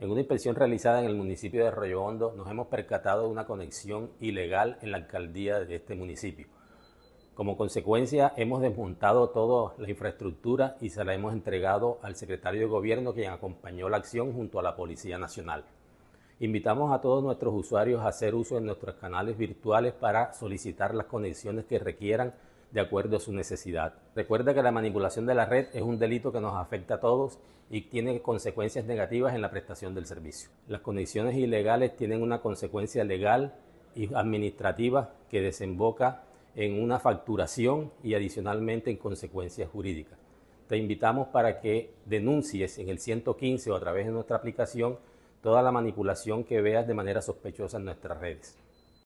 En una inspección realizada en el municipio de Arroyo Hondo, nos hemos percatado de una conexión ilegal en la alcaldía de este municipio. Como consecuencia, hemos desmontado toda la infraestructura y se la hemos entregado al secretario de Gobierno, quien acompañó la acción junto a la Policía Nacional. Invitamos a todos nuestros usuarios a hacer uso de nuestros canales virtuales para solicitar las conexiones que requieran de acuerdo a su necesidad. Recuerda que la manipulación de la red es un delito que nos afecta a todos y tiene consecuencias negativas en la prestación del servicio. Las conexiones ilegales tienen una consecuencia legal y administrativa que desemboca en una facturación y adicionalmente en consecuencias jurídicas. Te invitamos para que denuncies en el 115 o a través de nuestra aplicación toda la manipulación que veas de manera sospechosa en nuestras redes.